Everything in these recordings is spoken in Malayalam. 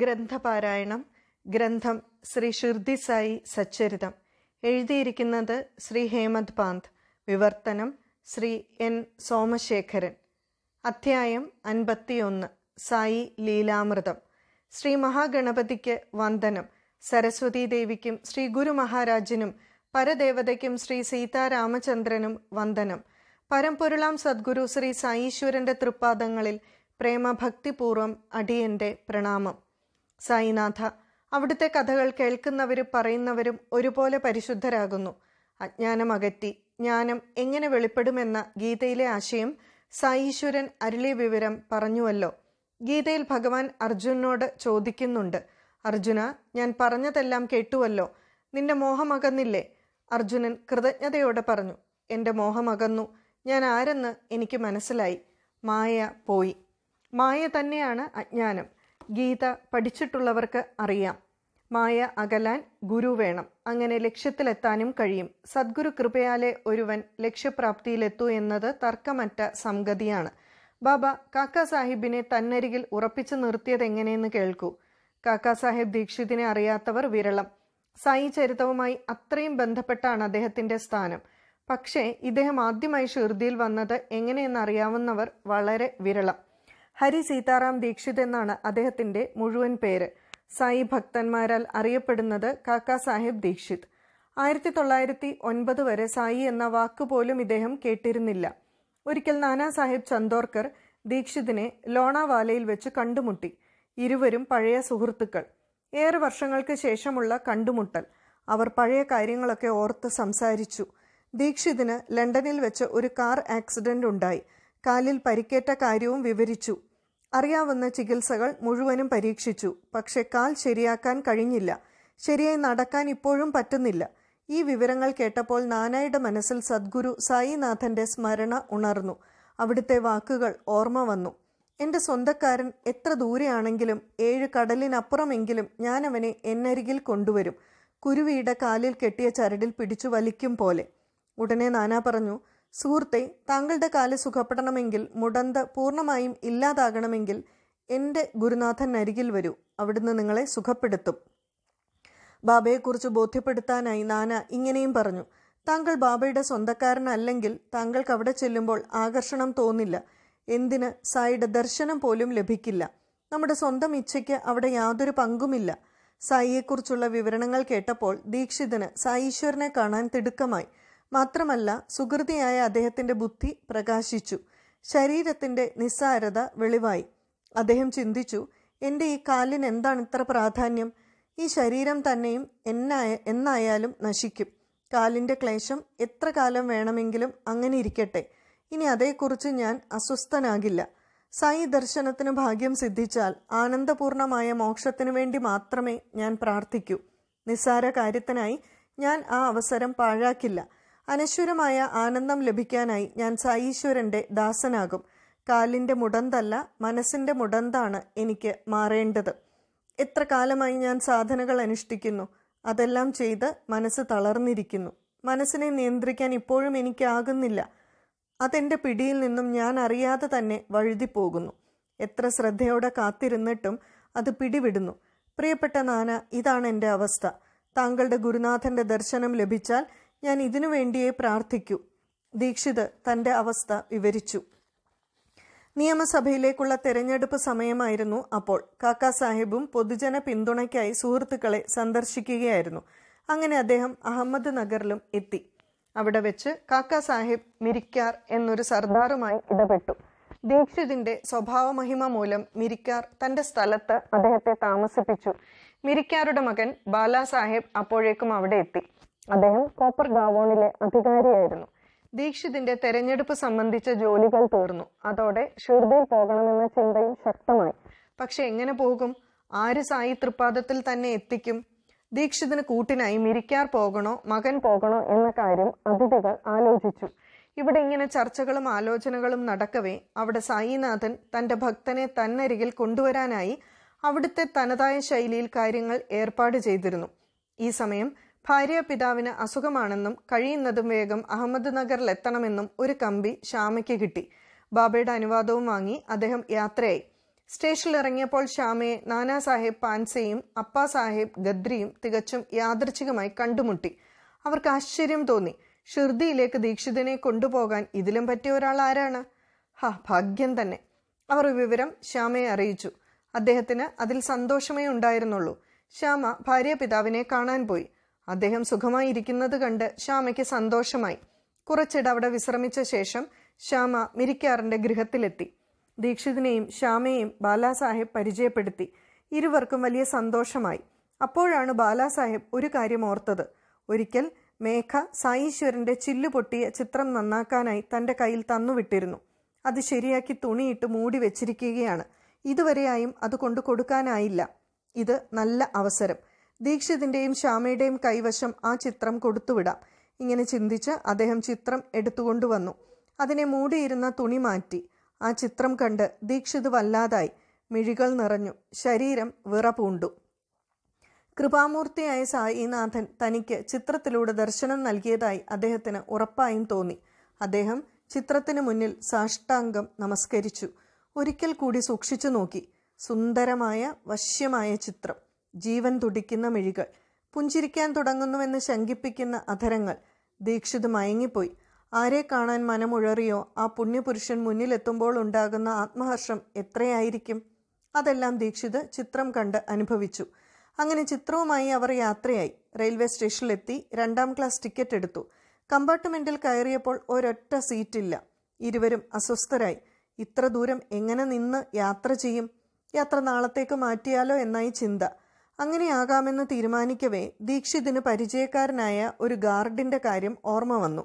ഗ്രന്ഥപാരായണം ഗ്രന്ഥം ശ്രീ ഷിർദി സായി സച്ചരിതം എഴുതിയിരിക്കുന്നത് ശ്രീ ഹേമന്ത് പാന്ത് വിവർത്തനം ശ്രീ എൻ സോമശേഖരൻ അധ്യായം അൻപത്തിയൊന്ന് സായി ലീലാമൃതം ശ്രീ മഹാഗണപതിക്ക് വന്ദനം സരസ്വതീദേവിക്കും ശ്രീ ഗുരു മഹാരാജനും പരദേവതയ്ക്കും ശ്രീ സീതാരാമചന്ദ്രനും വന്ദനം പരമ്പൊരുളാം സദ്ഗുരു ശ്രീ സായീശ്വരന്റെ തൃപ്പാദങ്ങളിൽ പ്രേമഭക്തിപൂർവം അടിയന്റെ പ്രണാമം സായിനാഥ അവിടുത്തെ കഥകൾ കേൾക്കുന്നവരും പറയുന്നവരും ഒരുപോലെ പരിശുദ്ധരാകുന്നു അജ്ഞാനം അകറ്റി ജ്ഞാനം എങ്ങനെ വെളിപ്പെടുമെന്ന ഗീതയിലെ ആശയം സായീശ്വരൻ അരുളി വിവരം പറഞ്ഞുവല്ലോ ഗീതയിൽ ഭഗവാൻ അർജുനോട് ചോദിക്കുന്നുണ്ട് അർജുന ഞാൻ പറഞ്ഞതെല്ലാം കേട്ടുവല്ലോ നിന്റെ മോഹമകന്നില്ലേ അർജുനൻ കൃതജ്ഞതയോടെ പറഞ്ഞു എൻ്റെ മോഹമകന്നു ഞാൻ ആരെന്ന് എനിക്ക് മനസ്സിലായി മായ പോയി മായ തന്നെയാണ് അജ്ഞാനം ഗീത പഠിച്ചിട്ടുള്ളവർക്ക് അറിയാം മായ അകലാൻ ഗുരു വേണം അങ്ങനെ ലക്ഷ്യത്തിലെത്താനും കഴിയും സദ്ഗുരു കൃപയാലെ ഒരുവൻ ലക്ഷ്യപ്രാപ്തിയിലെത്തൂ എന്നത് തർക്കമറ്റ സംഗതിയാണ് ബാബ കാക്ക സാഹിബിനെ തന്നരികിൽ ഉറപ്പിച്ചു നിർത്തിയത് എങ്ങനെയെന്ന് കേൾക്കൂ കാക്ക സാഹിബ് ദീക്ഷിതിനെ അറിയാത്തവർ വിരളം സായി ചരിതവുമായി അത്രയും ബന്ധപ്പെട്ടാണ് അദ്ദേഹത്തിന്റെ സ്ഥാനം പക്ഷേ ഇദ്ദേഹം ആദ്യമായി ഷിർദിയിൽ വന്നത് എങ്ങനെയെന്നറിയാവുന്നവർ വളരെ വിരളം ഹരി സീതാറാം ദീക്ഷിത് എന്നാണ് അദ്ദേഹത്തിന്റെ മുഴുവൻ പേര് സായി ഭക്തന്മാരാൽ അറിയപ്പെടുന്നത് കാക്കാ സാഹിബ് ദീക്ഷിത് ആയിരത്തി തൊള്ളായിരത്തി ഒൻപത് വരെ സായി എന്ന വാക്ക് പോലും ഇദ്ദേഹം കേട്ടിരുന്നില്ല ഒരിക്കൽ നാനാ സാഹിബ് ചന്ദോർക്കർ ദീക്ഷിതിനെ ലോണാവാലയിൽ വെച്ച് കണ്ടുമുട്ടി ഇരുവരും പഴയ സുഹൃത്തുക്കൾ ഏറെ വർഷങ്ങൾക്ക് ശേഷമുള്ള കണ്ടുമുട്ടൽ അവർ പഴയ കാര്യങ്ങളൊക്കെ ഓർത്ത് സംസാരിച്ചു ദീക്ഷിതിന് ലണ്ടനിൽ വെച്ച് ഒരു കാർ ആക്സിഡന്റ് ഉണ്ടായി കാലിൽ പരിക്കേറ്റ കാര്യവും വിവരിച്ചു അറിയാവുന്ന ചികിത്സകൾ മുഴുവനും പരീക്ഷിച്ചു പക്ഷെ കാൽ ശരിയാക്കാൻ കഴിഞ്ഞില്ല ശരിയായി നടക്കാൻ ഇപ്പോഴും പറ്റുന്നില്ല ഈ വിവരങ്ങൾ കേട്ടപ്പോൾ നാനായുടെ മനസ്സിൽ സദ്ഗുരു സായിനാഥന്റെ സ്മരണ ഉണർന്നു അവിടുത്തെ വാക്കുകൾ ഓർമ്മ വന്നു എൻ്റെ സ്വന്തക്കാരൻ എത്ര ദൂരെയാണെങ്കിലും ഏഴ് കടലിനപ്പുറമെങ്കിലും ഞാൻ അവനെ എന്നരികിൽ കൊണ്ടുവരും കുരുവിയുടെ കാലിൽ കെട്ടിയ ചരടിൽ പിടിച്ചു വലിക്കും പോലെ ഉടനെ നാനാ പറഞ്ഞു സുഹൃത്തെ താങ്കളുടെ കാല് സുഖപ്പെടണമെങ്കിൽ മുടന്ത് പൂർണ്ണമായും ഇല്ലാതാകണമെങ്കിൽ എൻ്റെ ഗുരുനാഥൻ അരികിൽ വരൂ അവിടുന്ന് നിങ്ങളെ സുഖപ്പെടുത്തും ബാബയെക്കുറിച്ച് ബോധ്യപ്പെടുത്താനായി നാന ഇങ്ങനെയും പറഞ്ഞു താങ്കൾ ബാബയുടെ സ്വന്തക്കാരനല്ലെങ്കിൽ താങ്കൾക്ക് അവിടെ ചെല്ലുമ്പോൾ ആകർഷണം തോന്നില്ല എന്തിന് സായിയുടെ ദർശനം പോലും ലഭിക്കില്ല നമ്മുടെ സ്വന്തം ഇച്ഛയ്ക്ക് അവിടെ യാതൊരു പങ്കുമില്ല സായിയെക്കുറിച്ചുള്ള വിവരണങ്ങൾ കേട്ടപ്പോൾ ദീക്ഷിതന് സായീശ്വരനെ കാണാൻ തിടുക്കമായി മാത്രമല്ല സുഹൃതിയായ അദ്ദേഹത്തിൻ്റെ ബുദ്ധി പ്രകാശിച്ചു ശരീരത്തിന്റെ നിസ്സാരത വെളിവായി അദ്ദേഹം ചിന്തിച്ചു എൻ്റെ ഈ കാലിന് എന്താണ് ഇത്ര പ്രാധാന്യം ഈ ശരീരം തന്നെയും എന്നായ എന്നായാലും നശിക്കും കാലിൻ്റെ ക്ലേശം എത്ര കാലം വേണമെങ്കിലും അങ്ങനെ ഇരിക്കട്ടെ ഇനി അതേക്കുറിച്ച് ഞാൻ അസ്വസ്ഥനാകില്ല സായി ദർശനത്തിന് ഭാഗ്യം സിദ്ധിച്ചാൽ ആനന്ദപൂർണമായ മോക്ഷത്തിനു വേണ്ടി മാത്രമേ ഞാൻ പ്രാർത്ഥിക്കൂ നിസ്സാര കാര്യത്തിനായി ഞാൻ ആ അവസരം പാഴാക്കില്ല അനശ്വരമായ ആനന്ദം ലഭിക്കാനായി ഞാൻ സായീശ്വരന്റെ ദാസനാകും കാലിന്റെ മുടന്തല്ല മനസ്സിന്റെ മുടന്താണ് എനിക്ക് മാറേണ്ടത് എത്ര കാലമായി ഞാൻ സാധനകൾ അനുഷ്ഠിക്കുന്നു അതെല്ലാം ചെയ്ത് മനസ്സ് തളർന്നിരിക്കുന്നു മനസ്സിനെ നിയന്ത്രിക്കാൻ ഇപ്പോഴും എനിക്കാകുന്നില്ല അതെൻ്റെ പിടിയിൽ നിന്നും ഞാൻ അറിയാതെ തന്നെ വഴുതിപ്പോകുന്നു എത്ര ശ്രദ്ധയോടെ കാത്തിരുന്നിട്ടും അത് പിടിവിടുന്നു പ്രിയപ്പെട്ട നാന ഇതാണ് എൻ്റെ അവസ്ഥ താങ്കളുടെ ഗുരുനാഥൻ്റെ ദർശനം ലഭിച്ചാൽ ഞാൻ ഇതിനു വേണ്ടിയേ പ്രാർത്ഥിക്കൂ ദീക്ഷിത് തന്റെ അവസ്ഥ വിവരിച്ചു നിയമസഭയിലേക്കുള്ള തെരഞ്ഞെടുപ്പ് സമയമായിരുന്നു അപ്പോൾ കാക്ക സാഹിബും പൊതുജന പിന്തുണയ്ക്കായി സുഹൃത്തുക്കളെ സന്ദർശിക്കുകയായിരുന്നു അങ്ങനെ അദ്ദേഹം അഹമ്മദ് നഗറിലും എത്തി അവിടെ വെച്ച് കാക്ക സാഹിബ് മിരിക്കാർ എന്നൊരു സർദാറുമായി ഇടപെട്ടു ദീക്ഷിതിന്റെ സ്വഭാവമഹിമ മൂലം മിരിക്കാർ തന്റെ സ്ഥലത്ത് അദ്ദേഹത്തെ താമസിപ്പിച്ചു മിരിക്കാരുടെ മകൻ ബാലാ സാഹിബ് അപ്പോഴേക്കും അവിടെ എത്തി അദ്ദേഹം കോപ്പർ ഗാവോണിലെ അധികാരിയായിരുന്നു ദീക്ഷിതിന്റെ തെരഞ്ഞെടുപ്പ് സംബന്ധിച്ച ജോലികൾ തീർന്നു അതോടെ ഷിർദിയിൽ പോകണമെന്ന ചിന്തയും ശക്തമായി പക്ഷെ എങ്ങനെ പോകും ആര് സായി തൃപ്പാദത്തിൽ തന്നെ എത്തിക്കും ദീക്ഷിതിന് കൂട്ടിനായി മിരിക്കാർ പോകണോ മകൻ പോകണോ എന്ന കാര്യം അതിഥികൾ ആലോചിച്ചു ഇവിടെ ഇങ്ങനെ ചർച്ചകളും ആലോചനകളും നടക്കവേ അവിടെ സായിനാഥൻ തന്റെ ഭക്തനെ തന്നരികിൽ കൊണ്ടുവരാനായി അവിടുത്തെ തനതായ ശൈലിയിൽ കാര്യങ്ങൾ ഏർപ്പാട് ചെയ്തിരുന്നു ഈ സമയം ഭാര്യ പിതാവിന് അസുഖമാണെന്നും കഴിയുന്നതും വേഗം അഹമ്മദ് നഗറിലെത്തണമെന്നും ഒരു കമ്പി ഷാമയ്ക്ക് കിട്ടി ബാബയുടെ അനുവാദവും വാങ്ങി അദ്ദേഹം യാത്രയായി സ്റ്റേഷനിൽ ഇറങ്ങിയപ്പോൾ ഷാമയെ നാനാ സാഹേബ് പാൻസയും അപ്പാ സാഹേബ് ഗദ്രിയും തികച്ചും യാദൃച്ഛികമായി കണ്ടുമുട്ടി അവർക്ക് ആശ്ചര്യം തോന്നി ഷിർദിയിലേക്ക് ദീക്ഷിതനെ കൊണ്ടുപോകാൻ ഇതിലും പറ്റിയ ഒരാൾ ആരാണ് ഹാ ഭാഗ്യം തന്നെ അവർ വിവരം ശ്യാമയെ അറിയിച്ചു അദ്ദേഹത്തിന് അതിൽ സന്തോഷമേ ഉണ്ടായിരുന്നുള്ളൂ ശ്യാമ ഭാര്യ പിതാവിനെ കാണാൻ പോയി അദ്ദേഹം ഇരിക്കുന്നത് കണ്ട് ശ്യാമയ്ക്ക് സന്തോഷമായി കുറച്ചിട അവിടെ വിശ്രമിച്ച ശേഷം ശ്യാമ മിരിക്കാറിന്റെ ഗൃഹത്തിലെത്തി ദീക്ഷിതിനെയും ശ്യാമയെയും ബാലാസാഹേബ് പരിചയപ്പെടുത്തി ഇരുവർക്കും വലിയ സന്തോഷമായി അപ്പോഴാണ് ബാലാസാഹേബ് ഒരു കാര്യം ഓർത്തത് ഒരിക്കൽ മേഘ സായീശ്വരന്റെ ചില്ലു പൊട്ടിയ ചിത്രം നന്നാക്കാനായി തന്റെ കയ്യിൽ തന്നുവിട്ടിരുന്നു അത് ശരിയാക്കി തുണിയിട്ട് മൂടി വെച്ചിരിക്കുകയാണ് ഇതുവരെയായും അത് കൊണ്ടു കൊടുക്കാനായില്ല ഇത് നല്ല അവസരം ദീക്ഷിതിൻ്റെയും ശ്യാമയുടെയും കൈവശം ആ ചിത്രം കൊടുത്തുവിടാം ഇങ്ങനെ ചിന്തിച്ച് അദ്ദേഹം ചിത്രം എടുത്തുകൊണ്ടുവന്നു അതിനെ മൂടിയിരുന്ന തുണി മാറ്റി ആ ചിത്രം കണ്ട് ദീക്ഷിത് വല്ലാതായി മിഴികൾ നിറഞ്ഞു ശരീരം വിറപൂണ്ടു കൃപാമൂർത്തിയായ സായിനാഥൻ തനിക്ക് ചിത്രത്തിലൂടെ ദർശനം നൽകിയതായി അദ്ദേഹത്തിന് ഉറപ്പായും തോന്നി അദ്ദേഹം ചിത്രത്തിന് മുന്നിൽ സാഷ്ടാംഗം നമസ്കരിച്ചു ഒരിക്കൽ കൂടി സൂക്ഷിച്ചു നോക്കി സുന്ദരമായ വശ്യമായ ചിത്രം ജീവൻ തുടിക്കുന്ന മിഴികൾ പുഞ്ചിരിക്കാൻ തുടങ്ങുന്നുവെന്ന് ശങ്കിപ്പിക്കുന്ന അധരങ്ങൾ ദീക്ഷിത് മയങ്ങിപ്പോയി ആരെ കാണാൻ മനമുഴറിയോ ആ പുണ്യപുരുഷൻ മുന്നിലെത്തുമ്പോൾ ഉണ്ടാകുന്ന ആത്മഹർഷം എത്രയായിരിക്കും അതെല്ലാം ദീക്ഷിത് ചിത്രം കണ്ട് അനുഭവിച്ചു അങ്ങനെ ചിത്രവുമായി അവർ യാത്രയായി റെയിൽവേ സ്റ്റേഷനിലെത്തി രണ്ടാം ക്ലാസ് ടിക്കറ്റ് എടുത്തു കമ്പാർട്ട്മെൻറ്റിൽ കയറിയപ്പോൾ ഒരൊറ്റ സീറ്റില്ല ഇരുവരും അസ്വസ്ഥരായി ഇത്ര ദൂരം എങ്ങനെ നിന്ന് യാത്ര ചെയ്യും യാത്ര നാളത്തേക്ക് മാറ്റിയാലോ എന്നായി ചിന്ത അങ്ങനെയാകാമെന്ന് തീരുമാനിക്കവേ ദീക്ഷിതിന് പരിചയക്കാരനായ ഒരു ഗാർഡിൻ്റെ കാര്യം ഓർമ്മ വന്നു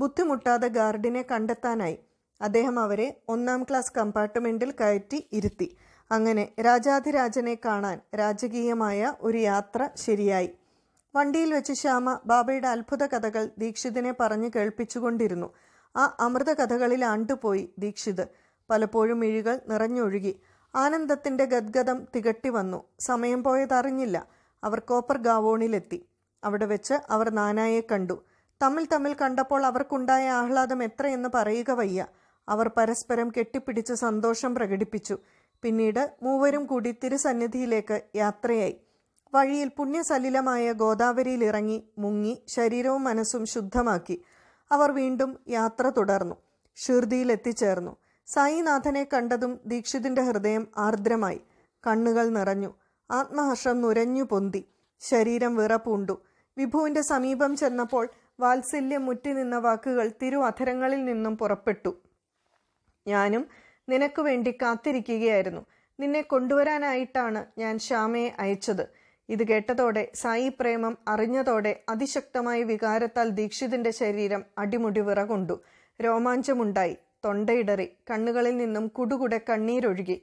ബുദ്ധിമുട്ടാതെ ഗാർഡിനെ കണ്ടെത്താനായി അദ്ദേഹം അവരെ ഒന്നാം ക്ലാസ് കമ്പാർട്ട്മെൻറ്റിൽ കയറ്റി ഇരുത്തി അങ്ങനെ രാജാധിരാജനെ കാണാൻ രാജകീയമായ ഒരു യാത്ര ശരിയായി വണ്ടിയിൽ വെച്ച് ശ്യാമ ബാബയുടെ അത്ഭുത കഥകൾ ദീക്ഷിതിനെ പറഞ്ഞു കേൾപ്പിച്ചുകൊണ്ടിരുന്നു ആ അമൃത കഥകളിൽ ആണ്ടുപോയി ദീക്ഷിത് പലപ്പോഴും ഇഴികൾ നിറഞ്ഞൊഴുകി ആനന്ദത്തിന്റെ ഗദ്ഗതം തികട്ടി വന്നു സമയം പോയതറിഞ്ഞില്ല അവർ കോപ്പർ ഗാവോണിലെത്തി അവിടെ വെച്ച് അവർ നാനായെ കണ്ടു തമ്മിൽ തമ്മിൽ കണ്ടപ്പോൾ അവർക്കുണ്ടായ ആഹ്ലാദം എത്രയെന്ന് പറയുക വയ്യ അവർ പരസ്പരം കെട്ടിപ്പിടിച്ച് സന്തോഷം പ്രകടിപ്പിച്ചു പിന്നീട് മൂവരും കൂടി തിരുസന്നിധിയിലേക്ക് യാത്രയായി വഴിയിൽ പുണ്യസലിലമായ ഗോദാവരിയിൽ ഇറങ്ങി മുങ്ങി ശരീരവും മനസ്സും ശുദ്ധമാക്കി അവർ വീണ്ടും യാത്ര തുടർന്നു ഷിർദിയിൽ എത്തിച്ചേർന്നു സായിനാഥനെ കണ്ടതും ദീക്ഷിതിൻ്റെ ഹൃദയം ആർദ്രമായി കണ്ണുകൾ നിറഞ്ഞു ആത്മഹർഷം നുരഞ്ഞു പൊന്തി ശരീരം വിറപ്പൂണ്ടു വിഭുവിൻ്റെ സമീപം ചെന്നപ്പോൾ വാത്സല്യം മുറ്റിനിന്ന വാക്കുകൾ തിരു അധരങ്ങളിൽ നിന്നും പുറപ്പെട്ടു ഞാനും നിനക്ക് വേണ്ടി കാത്തിരിക്കുകയായിരുന്നു നിന്നെ കൊണ്ടുവരാനായിട്ടാണ് ഞാൻ ശ്യാമയെ അയച്ചത് ഇത് കേട്ടതോടെ സായി പ്രേമം അറിഞ്ഞതോടെ അതിശക്തമായ വികാരത്താൽ ദീക്ഷിതിൻ്റെ ശരീരം അടിമുടി വിറകൊണ്ടു രോമാഞ്ചമുണ്ടായി തൊണ്ടയിടറി കണ്ണുകളിൽ നിന്നും കുടുകുടെ കണ്ണീരൊഴുകി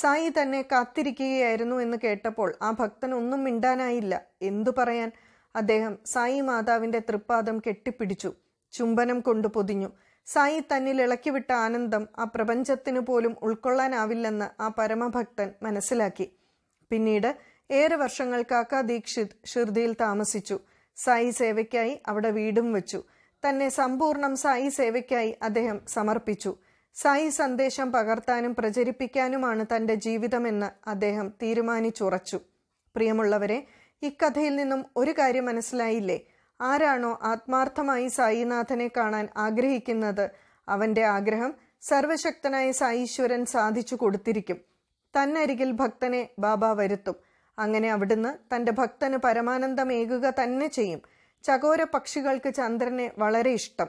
സായി തന്നെ കാത്തിരിക്കുകയായിരുന്നു എന്ന് കേട്ടപ്പോൾ ആ ഭക്തൻ ഒന്നും മിണ്ടാനായില്ല എന്തു പറയാൻ അദ്ദേഹം സായി മാതാവിന്റെ തൃപ്പാദം കെട്ടിപ്പിടിച്ചു ചുംബനം കൊണ്ടു പൊതിഞ്ഞു സായി തന്നിൽ ഇളക്കിവിട്ട ആനന്ദം ആ പ്രപഞ്ചത്തിനു പോലും ഉൾക്കൊള്ളാനാവില്ലെന്ന് ആ പരമഭക്തൻ മനസ്സിലാക്കി പിന്നീട് ഏറെ വർഷങ്ങൾ കാക്ക ദീക്ഷിത് ഷിർദിയിൽ താമസിച്ചു സായി സേവയ്ക്കായി അവിടെ വീടും വെച്ചു തന്നെ സമ്പൂർണം സായി സേവയ്ക്കായി അദ്ദേഹം സമർപ്പിച്ചു സായി സന്ദേശം പകർത്താനും പ്രചരിപ്പിക്കാനുമാണ് തന്റെ ജീവിതമെന്ന് അദ്ദേഹം തീരുമാനിച്ചുറച്ചു പ്രിയമുള്ളവരെ ഇക്കഥയിൽ നിന്നും ഒരു കാര്യം മനസ്സിലായില്ലേ ആരാണോ ആത്മാർത്ഥമായി സായിനാഥനെ കാണാൻ ആഗ്രഹിക്കുന്നത് അവന്റെ ആഗ്രഹം സർവശക്തനായ സായീശ്വരൻ സാധിച്ചു കൊടുത്തിരിക്കും തന്നരികിൽ ഭക്തനെ ബാബ വരുത്തും അങ്ങനെ അവിടുന്ന് തന്റെ ഭക്തന് പരമാനന്ദമേകുക തന്നെ ചെയ്യും ചകോര പക്ഷികൾക്ക് ചന്ദ്രനെ വളരെ ഇഷ്ടം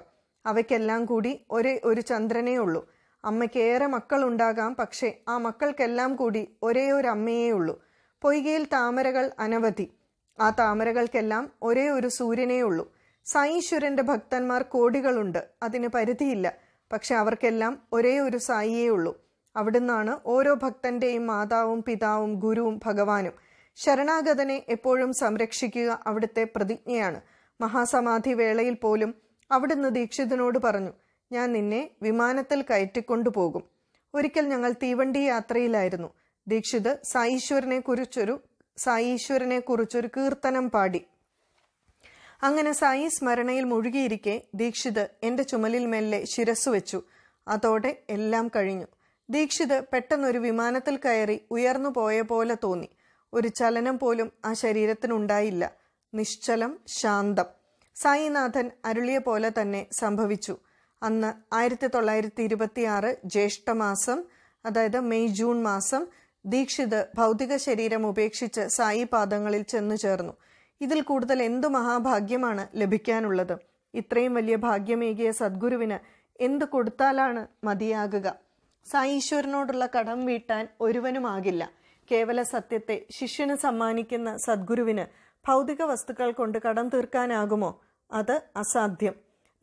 അവയ്ക്കെല്ലാം കൂടി ഒരേ ഒരു ചന്ദ്രനേ ഉള്ളൂ അമ്മയ്ക്ക് ഏറെ മക്കളുണ്ടാകാം പക്ഷേ ആ മക്കൾക്കെല്ലാം കൂടി ഒരേ ഒരു അമ്മയേ ഉള്ളൂ പൊയ്കയിൽ താമരകൾ അനവധി ആ താമരകൾക്കെല്ലാം ഒരേ ഒരു സൂര്യനേ ഉള്ളൂ സായീശ്വരന്റെ ഭക്തന്മാർ കോടികളുണ്ട് അതിന് പരിധിയില്ല പക്ഷെ അവർക്കെല്ലാം ഒരേ ഒരു സായിയേ ഉള്ളൂ അവിടുന്നാണ് ഓരോ ഭക്തന്റെയും മാതാവും പിതാവും ഗുരുവും ഭഗവാനും ശരണാഗതനെ എപ്പോഴും സംരക്ഷിക്കുക അവിടുത്തെ പ്രതിജ്ഞയാണ് മഹാസമാധി വേളയിൽ പോലും അവിടുന്ന് ദീക്ഷിതനോട് പറഞ്ഞു ഞാൻ നിന്നെ വിമാനത്തിൽ കയറ്റിക്കൊണ്ടുപോകും ഒരിക്കൽ ഞങ്ങൾ തീവണ്ടി യാത്രയിലായിരുന്നു ദീക്ഷിത് സായീശ്വരനെ കുറിച്ചൊരു സായീശ്വരനെ കുറിച്ചൊരു കീർത്തനം പാടി അങ്ങനെ സായി സ്മരണയിൽ മുഴുകിയിരിക്കെ ദീക്ഷിത് എന്റെ ചുമലിൽ മെല്ലെ ശിരസ് വെച്ചു അതോടെ എല്ലാം കഴിഞ്ഞു ദീക്ഷിത് പെട്ടെന്നൊരു വിമാനത്തിൽ കയറി ഉയർന്നു പോയ പോലെ തോന്നി ഒരു ചലനം പോലും ആ ശരീരത്തിനുണ്ടായില്ല നിശ്ചലം ശാന്തം സായിനാഥൻ അരുളിയ പോലെ തന്നെ സംഭവിച്ചു അന്ന് ആയിരത്തി തൊള്ളായിരത്തി ആറ് ജ്യേഷ്ഠമാസം അതായത് മെയ് ജൂൺ മാസം ദീക്ഷിത് ഭൗതിക ശരീരം ഉപേക്ഷിച്ച് സായി പാദങ്ങളിൽ ചെന്നു ചേർന്നു ഇതിൽ കൂടുതൽ എന്തു മഹാഭാഗ്യമാണ് ലഭിക്കാനുള്ളത് ഇത്രയും വലിയ ഭാഗ്യമേകിയ സദ്ഗുരുവിന് എന്ത് കൊടുത്താലാണ് മതിയാകുക സായീശ്വരനോടുള്ള കടം വീട്ടാൻ ഒരുവനുമാകില്ല കേവല സത്യത്തെ ശിഷ്യന് സമ്മാനിക്കുന്ന സദ്ഗുരുവിന് ഭൗതിക വസ്തുക്കൾ കൊണ്ട് കടം തീർക്കാനാകുമോ അത് അസാധ്യം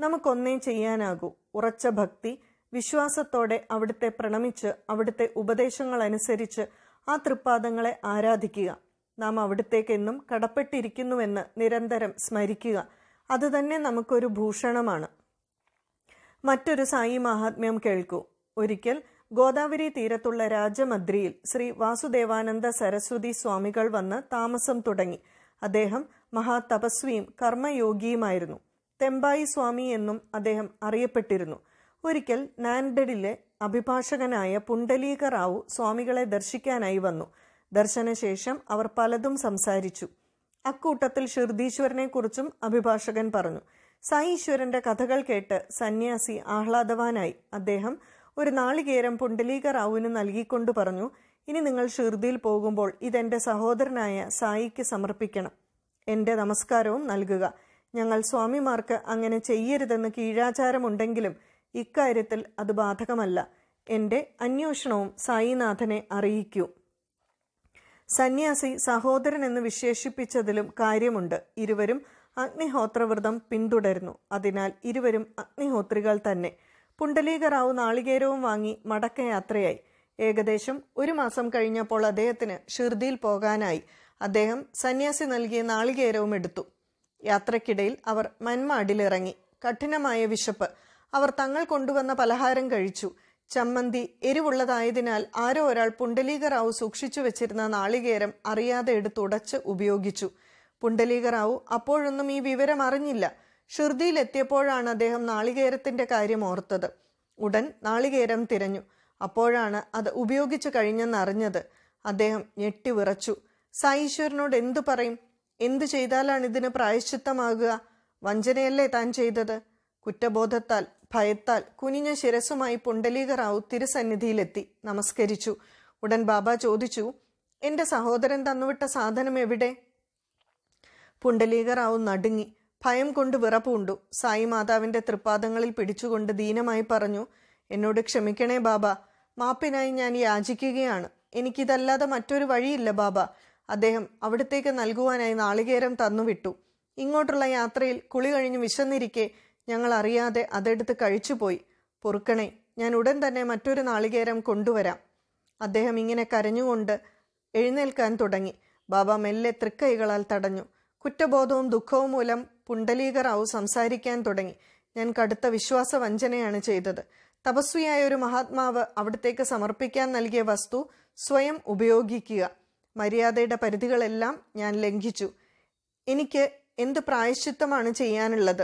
നമുക്കൊന്നേ ചെയ്യാനാകൂ ഉറച്ച ഭക്തി വിശ്വാസത്തോടെ അവിടുത്തെ പ്രണമിച്ച് അവിടുത്തെ ഉപദേശങ്ങൾ അനുസരിച്ച് ആ തൃപ്പാദങ്ങളെ ആരാധിക്കുക നാം അവിടുത്തേക്കെന്നും കടപ്പെട്ടിരിക്കുന്നുവെന്ന് നിരന്തരം സ്മരിക്കുക അതുതന്നെ നമുക്കൊരു ഭൂഷണമാണ് മറ്റൊരു സായി മഹാത്മ്യം കേൾക്കൂ ഒരിക്കൽ ഗോദാവരി തീരത്തുള്ള രാജമദ്രിയിൽ ശ്രീ വാസുദേവാനന്ദ സരസ്വതി സ്വാമികൾ വന്ന് താമസം തുടങ്ങി അദ്ദേഹം മഹാതപസ്വിയും കർമ്മയോഗിയുമായിരുന്നു തെമ്പായി സ്വാമി എന്നും അദ്ദേഹം അറിയപ്പെട്ടിരുന്നു ഒരിക്കൽ നാൻഡഡിലെ അഭിഭാഷകനായ പുണ്ടലീക റാവു സ്വാമികളെ ദർശിക്കാനായി വന്നു ദർശനശേഷം അവർ പലതും സംസാരിച്ചു അക്കൂട്ടത്തിൽ ഷിർദീശ്വരനെക്കുറിച്ചും അഭിഭാഷകൻ പറഞ്ഞു സായീശ്വരന്റെ കഥകൾ കേട്ട് സന്യാസി ആഹ്ലാദവാനായി അദ്ദേഹം ഒരു നാളികേരം പുണ്ടലീക റാവുവിന് നൽകിക്കൊണ്ടു പറഞ്ഞു ഇനി നിങ്ങൾ ഷിർദിയിൽ പോകുമ്പോൾ ഇതെൻ്റെ സഹോദരനായ സായിക്ക് സമർപ്പിക്കണം എൻ്റെ നമസ്കാരവും നൽകുക ഞങ്ങൾ സ്വാമിമാർക്ക് അങ്ങനെ ചെയ്യരുതെന്ന് കീഴാചാരമുണ്ടെങ്കിലും ഇക്കാര്യത്തിൽ അത് ബാധകമല്ല എൻ്റെ അന്വേഷണവും സായിനാഥനെ അറിയിക്കൂ സന്യാസി സഹോദരൻ എന്ന് വിശേഷിപ്പിച്ചതിലും കാര്യമുണ്ട് ഇരുവരും അഗ്നിഹോത്രവ്രതം പിന്തുടരുന്നു അതിനാൽ ഇരുവരും അഗ്നിഹോത്രികൾ തന്നെ പുണ്ടലീകറാവു നാളികേരവും വാങ്ങി മടക്കയാത്രയായി ഏകദേശം ഒരു മാസം കഴിഞ്ഞപ്പോൾ അദ്ദേഹത്തിന് ഷിർദിയിൽ പോകാനായി അദ്ദേഹം സന്യാസി നൽകിയ നാളികേരവും എടുത്തു യാത്രക്കിടയിൽ അവർ മന്മാടിലിറങ്ങി കഠിനമായ വിശപ്പ് അവർ തങ്ങൾ കൊണ്ടുവന്ന പലഹാരം കഴിച്ചു ചമ്മന്തി എരിവുള്ളതായതിനാൽ ആരോ ഒരാൾ റാവു സൂക്ഷിച്ചു വെച്ചിരുന്ന നാളികേരം അറിയാതെ എടുത്തുടച്ച് ഉപയോഗിച്ചു റാവു അപ്പോഴൊന്നും ഈ വിവരം അറിഞ്ഞില്ല ഷിർദിയിലെത്തിയപ്പോഴാണ് അദ്ദേഹം നാളികേരത്തിന്റെ കാര്യം ഓർത്തത് ഉടൻ നാളികേരം തിരഞ്ഞു അപ്പോഴാണ് അത് ഉപയോഗിച്ചു കഴിഞ്ഞെന്നറിഞ്ഞത് അദ്ദേഹം ഞെട്ടി വിറച്ചു സായിശ്വരനോട് എന്തു പറയും എന്തു ചെയ്താലാണ് ഇതിന് പ്രായശ്ചിത്തമാകുക വഞ്ചനയല്ലേ താൻ ചെയ്തത് കുറ്റബോധത്താൽ ഭയത്താൽ കുനിഞ്ഞ ശിരസുമായി പുണ്ടലീക റാവു തിരുസന്നിധിയിലെത്തി നമസ്കരിച്ചു ഉടൻ ബാബ ചോദിച്ചു എന്റെ സഹോദരൻ തന്നുവിട്ട സാധനം എവിടെ പുണ്ടലീക റാവു നടുങ്ങി ഭയം കൊണ്ട് വിറപ്പുണ്ടു സായി മാതാവിന്റെ തൃപ്പാദങ്ങളിൽ പിടിച്ചുകൊണ്ട് ദീനമായി പറഞ്ഞു എന്നോട് ക്ഷമിക്കണേ ബാബ മാപ്പിനായി ഞാൻ യാചിക്കുകയാണ് എനിക്കിതല്ലാതെ മറ്റൊരു വഴിയില്ല ബാബ അദ്ദേഹം അവിടത്തേക്ക് നൽകുവാനായി നാളികേരം തന്നുവിട്ടു ഇങ്ങോട്ടുള്ള യാത്രയിൽ കുളി കഴിഞ്ഞ് വിശന്നിരിക്കെ ഞങ്ങൾ അറിയാതെ അതെടുത്ത് കഴിച്ചുപോയി പൊറുക്കണേ ഞാൻ ഉടൻ തന്നെ മറ്റൊരു നാളികേരം കൊണ്ടുവരാം അദ്ദേഹം ഇങ്ങനെ കരഞ്ഞുകൊണ്ട് എഴുന്നേൽക്കാൻ തുടങ്ങി ബാബ മെല്ലെ തൃക്കൈകളാൽ തടഞ്ഞു കുറ്റബോധവും ദുഃഖവും മൂലം പുണ്ടലീക സംസാരിക്കാൻ തുടങ്ങി ഞാൻ കടുത്ത വിശ്വാസവഞ്ചനയാണ് ചെയ്തത് തപസ്വിയായ ഒരു മഹാത്മാവ് അവിടത്തേക്ക് സമർപ്പിക്കാൻ നൽകിയ വസ്തു സ്വയം ഉപയോഗിക്കുക മര്യാദയുടെ പരിധികളെല്ലാം ഞാൻ ലംഘിച്ചു എനിക്ക് എന്ത് പ്രായശ്ചിത്തമാണ് ചെയ്യാനുള്ളത്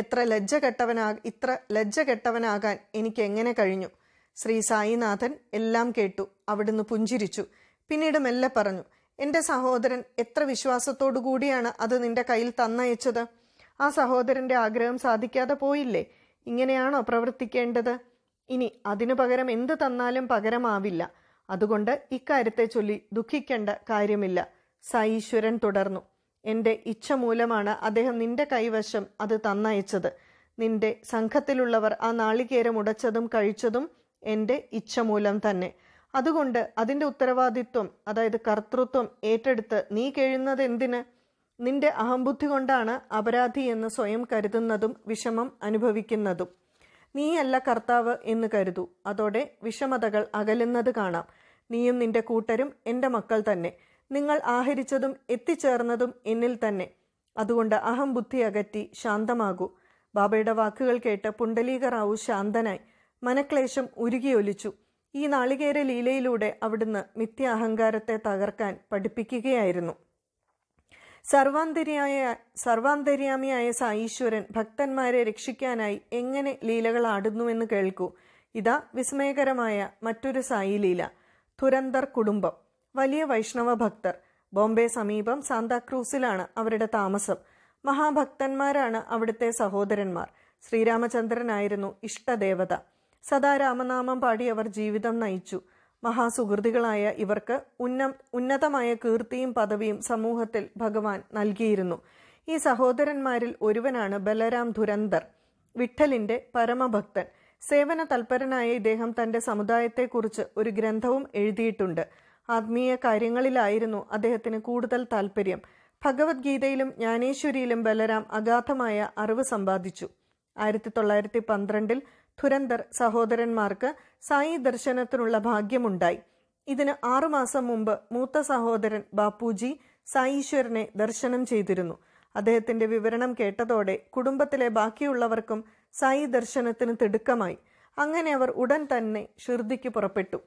എത്ര ലജ്ജ കെട്ടവനാ ഇത്ര ലജ്ജ കെട്ടവനാകാൻ എനിക്ക് എങ്ങനെ കഴിഞ്ഞു ശ്രീ സായിനാഥൻ എല്ലാം കേട്ടു അവിടുന്ന് പുഞ്ചിരിച്ചു പിന്നീട് മെല്ലെ പറഞ്ഞു എൻ്റെ സഹോദരൻ എത്ര വിശ്വാസത്തോടു കൂടിയാണ് അത് നിന്റെ കയ്യിൽ തന്നയച്ചത് ആ സഹോദരൻ്റെ ആഗ്രഹം സാധിക്കാതെ പോയില്ലേ ഇങ്ങനെയാണോ പ്രവർത്തിക്കേണ്ടത് ഇനി അതിനു പകരം എന്ത് തന്നാലും പകരമാവില്ല അതുകൊണ്ട് ഇക്കാര്യത്തെ ചൊല്ലി ദുഃഖിക്കേണ്ട കാര്യമില്ല സൈശ്വരൻ തുടർന്നു എൻ്റെ ഇച്ഛ മൂലമാണ് അദ്ദേഹം നിന്റെ കൈവശം അത് തന്നയച്ചത് നിന്റെ സംഘത്തിലുള്ളവർ ആ നാളികേരം ഉടച്ചതും കഴിച്ചതും എൻ്റെ ഇച്ഛ മൂലം തന്നെ അതുകൊണ്ട് അതിൻ്റെ ഉത്തരവാദിത്വം അതായത് കർത്തൃത്വം ഏറ്റെടുത്ത് നീ കഴിയുന്നത് എന്തിന് നിന്റെ അഹംബുദ്ധി കൊണ്ടാണ് അപരാധി എന്ന് സ്വയം കരുതുന്നതും വിഷമം അനുഭവിക്കുന്നതും നീയല്ല കർത്താവ് എന്ന് കരുതു അതോടെ വിഷമതകൾ അകലുന്നത് കാണാം നീയും നിന്റെ കൂട്ടരും എൻ്റെ മക്കൾ തന്നെ നിങ്ങൾ ആഹരിച്ചതും എത്തിച്ചേർന്നതും എന്നിൽ തന്നെ അതുകൊണ്ട് അഹംബുദ്ധി അകറ്റി ശാന്തമാകൂ ബാബയുടെ വാക്കുകൾ കേട്ട് പുണ്ടലീക റാവു ശാന്തനായി മനക്ലേശം ഉരുകിയൊലിച്ചു ഈ നാളികേര ലീലയിലൂടെ അവിടുന്ന് മിഥ്യ അഹങ്കാരത്തെ തകർക്കാൻ പഠിപ്പിക്കുകയായിരുന്നു സർവാന്തരിയായ സർവാന്തര്യാമിയായ സായീശ്വരൻ ഭക്തന്മാരെ രക്ഷിക്കാനായി എങ്ങനെ ലീലകൾ ആടുന്നുവെന്ന് കേൾക്കൂ ഇതാ വിസ്മയകരമായ മറ്റൊരു സായി ലീല തുരന്തർ കുടുംബം വലിയ വൈഷ്ണവ ഭക്തർ ബോംബെ സമീപം സാന്താക്രൂസിലാണ് അവരുടെ താമസം മഹാഭക്തന്മാരാണ് അവിടുത്തെ സഹോദരന്മാർ ശ്രീരാമചന്ദ്രനായിരുന്നു ഇഷ്ടദേവത സദാ രാമനാമം പാടി അവർ ജീവിതം നയിച്ചു മഹാസുഹൃതികളായ ഇവർക്ക് ഉന്ന ഉന്നതമായ കീർത്തിയും പദവിയും സമൂഹത്തിൽ ഭഗവാൻ നൽകിയിരുന്നു ഈ സഹോദരന്മാരിൽ ഒരുവനാണ് ബലരാം ധുരന്തർ വിഠലിന്റെ പരമഭക്തൻ സേവന തൽപരനായ ഇദ്ദേഹം തന്റെ സമുദായത്തെക്കുറിച്ച് ഒരു ഗ്രന്ഥവും എഴുതിയിട്ടുണ്ട് ആത്മീയ കാര്യങ്ങളിലായിരുന്നു അദ്ദേഹത്തിന് കൂടുതൽ താല്പര്യം ഭഗവത്ഗീതയിലും ജ്ഞാനേശ്വരിയിലും ബലരാം അഗാധമായ അറിവ് സമ്പാദിച്ചു ആയിരത്തി തൊള്ളായിരത്തി പന്ത്രണ്ടിൽ ധുരന്ധർ സഹോദരന്മാർക്ക് സായി ദർശനത്തിനുള്ള ഭാഗ്യമുണ്ടായി ഇതിന് ആറുമാസം മുമ്പ് മൂത്ത സഹോദരൻ ബാപ്പുജി സായീശ്വരനെ ദർശനം ചെയ്തിരുന്നു അദ്ദേഹത്തിന്റെ വിവരണം കേട്ടതോടെ കുടുംബത്തിലെ ബാക്കിയുള്ളവർക്കും സായി ദർശനത്തിന് തിടുക്കമായി അങ്ങനെ അവർ ഉടൻ തന്നെ ഷിർദിക്ക് പുറപ്പെട്ടു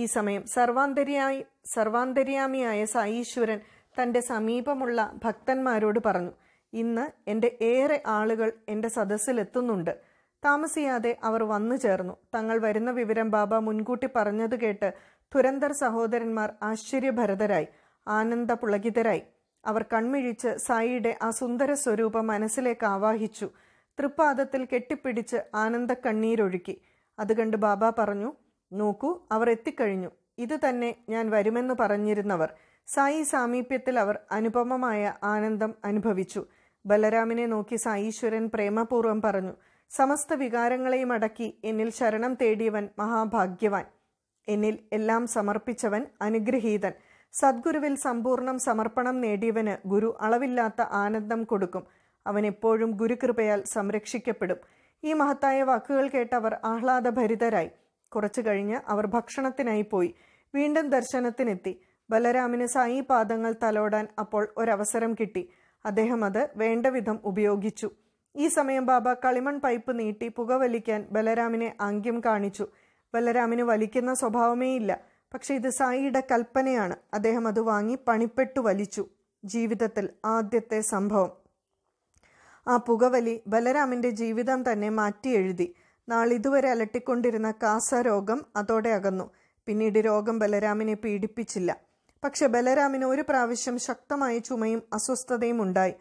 ഈ സമയം സർവാന്തരിയായി സർവാന്തര്യാമിയായ സായീശ്വരൻ തന്റെ സമീപമുള്ള ഭക്തന്മാരോട് പറഞ്ഞു ഇന്ന് എൻ്റെ ഏറെ ആളുകൾ എൻ്റെ സദസ്സിലെത്തുന്നുണ്ട് താമസിയാതെ അവർ വന്നു ചേർന്നു തങ്ങൾ വരുന്ന വിവരം ബാബ മുൻകൂട്ടി പറഞ്ഞത് കേട്ട് തുരന്തർ സഹോദരന്മാർ ആശ്ചര്യഭരതരായി ആനന്ദ പുളകിതരായി അവർ കൺമിഴിച്ച് സായിയുടെ ആ സുന്ദര സ്വരൂപം മനസ്സിലേക്ക് ആവാഹിച്ചു തൃപ്പാദത്തിൽ കെട്ടിപ്പിടിച്ച് ആനന്ദ കണ്ണീരൊഴുക്കി അതുകണ്ട് ബാബ പറഞ്ഞു നോക്കൂ അവർ എത്തിക്കഴിഞ്ഞു ഇത് തന്നെ ഞാൻ വരുമെന്ന് പറഞ്ഞിരുന്നവർ സായി സാമീപ്യത്തിൽ അവർ അനുപമമായ ആനന്ദം അനുഭവിച്ചു ബലരാമിനെ നോക്കി സായീശ്വരൻ പ്രേമപൂർവ്വം പറഞ്ഞു സമസ്ത വികാരങ്ങളെയും അടക്കി എന്നിൽ ശരണം തേടിയവൻ മഹാഭാഗ്യവാൻ എന്നിൽ എല്ലാം സമർപ്പിച്ചവൻ അനുഗ്രഹീതൻ സദ്ഗുരുവിൽ സമ്പൂർണ്ണം സമർപ്പണം നേടിയവന് ഗുരു അളവില്ലാത്ത ആനന്ദം കൊടുക്കും അവൻ എപ്പോഴും ഗുരുകൃപയാൽ സംരക്ഷിക്കപ്പെടും ഈ മഹത്തായ വാക്കുകൾ കേട്ടവർ ആഹ്ലാദഭരിതരായി കുറച്ചു കഴിഞ്ഞ് അവർ ഭക്ഷണത്തിനായി പോയി വീണ്ടും ദർശനത്തിനെത്തി ബലരാമിന് സായി പാദങ്ങൾ തലോടാൻ അപ്പോൾ ഒരവസരം കിട്ടി അദ്ദേഹം അത് വേണ്ടവിധം ഉപയോഗിച്ചു ഈ സമയം ബാബ കളിമൺ പൈപ്പ് നീട്ടി പുകവലിക്കാൻ ബലരാമിനെ ആംഗ്യം കാണിച്ചു ബലരാമിന് വലിക്കുന്ന സ്വഭാവമേ ഇല്ല പക്ഷെ ഇത് സായിയുടെ കൽപ്പനയാണ് അദ്ദേഹം അത് വാങ്ങി പണിപ്പെട്ടു വലിച്ചു ജീവിതത്തിൽ ആദ്യത്തെ സംഭവം ആ പുകവലി ബലരാമിൻ്റെ ജീവിതം തന്നെ മാറ്റി എഴുതി നാളിതുവരെ അലട്ടിക്കൊണ്ടിരുന്ന കാസരോഗം അതോടെ അകന്നു പിന്നീട് രോഗം ബലരാമിനെ പീഡിപ്പിച്ചില്ല പക്ഷെ ബലരാമിന് ഒരു പ്രാവശ്യം ശക്തമായ ചുമയും അസ്വസ്ഥതയും ഉണ്ടായി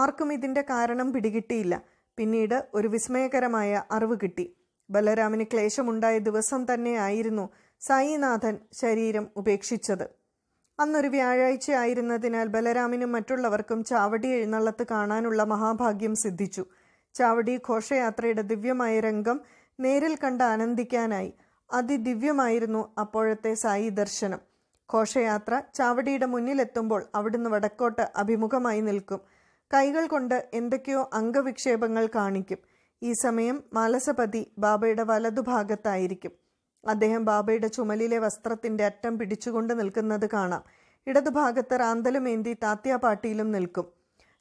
ആർക്കും ഇതിൻ്റെ കാരണം പിടികിട്ടിയില്ല പിന്നീട് ഒരു വിസ്മയകരമായ അറിവ് കിട്ടി ബലരാമന് ക്ലേശമുണ്ടായ ദിവസം തന്നെയായിരുന്നു സായിനാഥൻ ശരീരം ഉപേക്ഷിച്ചത് അന്നൊരു വ്യാഴാഴ്ച ആയിരുന്നതിനാൽ ബലരാമിനും മറ്റുള്ളവർക്കും ചാവടി എഴുന്നള്ളത്ത് കാണാനുള്ള മഹാഭാഗ്യം സിദ്ധിച്ചു ചാവടി ഘോഷയാത്രയുടെ ദിവ്യമായ രംഗം നേരിൽ കണ്ട് ആനന്ദിക്കാനായി അതിദിവ്യമായിരുന്നു അപ്പോഴത്തെ സായി ദർശനം ഘോഷയാത്ര ചാവടിയുടെ മുന്നിലെത്തുമ്പോൾ അവിടുന്ന് വടക്കോട്ട് അഭിമുഖമായി നിൽക്കും കൈകൾ കൊണ്ട് എന്തൊക്കെയോ അംഗവിക്ഷേപങ്ങൾ കാണിക്കും ഈ സമയം മാലസപതി ബാബയുടെ വലതുഭാഗത്തായിരിക്കും അദ്ദേഹം ബാബയുടെ ചുമലിലെ വസ്ത്രത്തിന്റെ അറ്റം പിടിച്ചുകൊണ്ട് നിൽക്കുന്നത് കാണാം ഇടതുഭാഗത്ത് റാന്തലുമേന്തി താത്യാപാട്ടിയിലും നിൽക്കും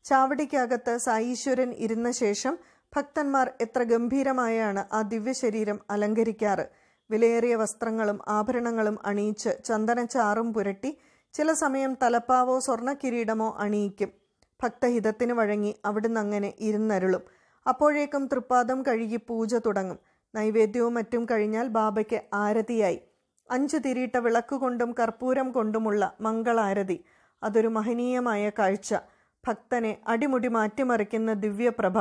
ചാവടിക്കകത്ത് സായീശ്വരൻ ഇരുന്ന ശേഷം ഭക്തന്മാർ എത്ര ഗംഭീരമായാണ് ആ ദിവ്യശരീരം അലങ്കരിക്കാറ് വിലയേറിയ വസ്ത്രങ്ങളും ആഭരണങ്ങളും അണിയിച്ച് ചന്ദനച്ചാറും പുരട്ടി ചില സമയം തലപ്പാവോ സ്വർണ്ണ കിരീടമോ അണിയിക്കും ഭക്തഹിതത്തിന് വഴങ്ങി അവിടുന്ന് അങ്ങനെ ഇരുന്നരുളും അപ്പോഴേക്കും തൃപ്പാദം കഴുകി പൂജ തുടങ്ങും നൈവേദ്യവും മറ്റും കഴിഞ്ഞാൽ ബാബയ്ക്ക് ആരതിയായി അഞ്ചു തിരിയിട്ട വിളക്കുകൊണ്ടും കർപ്പൂരം കൊണ്ടുമുള്ള മംഗളാരതി അതൊരു മഹനീയമായ കാഴ്ച ഭക്തനെ അടിമുടി മാറ്റിമറിക്കുന്ന ദിവ്യപ്രഭ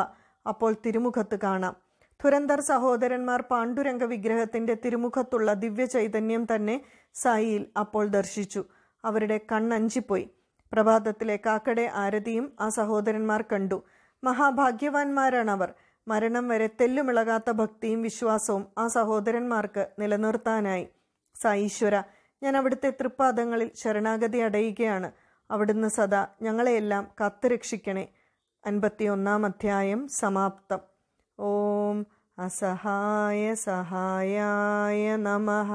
അപ്പോൾ തിരുമുഖത്ത് കാണാം ധുരന്തർ സഹോദരന്മാർ പാണ്ഡുരംഗ വിഗ്രഹത്തിന്റെ തിരുമുഖത്തുള്ള ദിവ്യ ചൈതന്യം തന്നെ സായിയിൽ അപ്പോൾ ദർശിച്ചു അവരുടെ കണ്ണഞ്ചിപ്പോയി പ്രഭാതത്തിലെ കാക്കടെ ആരതിയും ആ സഹോദരന്മാർ കണ്ടു മഹാഭാഗ്യവാന്മാരാണ് അവർ മരണം വരെ തെല്ലുമിളകാത്ത ഭക്തിയും വിശ്വാസവും ആ സഹോദരന്മാർക്ക് നിലനിർത്താനായി സായിശ്വര ഞാൻ അവിടുത്തെ തൃപ്പാദങ്ങളിൽ ശരണാഗതി അടയുകയാണ് അവിടുന്ന് സദാ ഞങ്ങളെയെല്ലാം കാത്തുരക്ഷിക്കണേ അൻപത്തിയൊന്നാം അധ്യായം സമാപ്തം ഓം അസഹായ സഹായായ നമഹ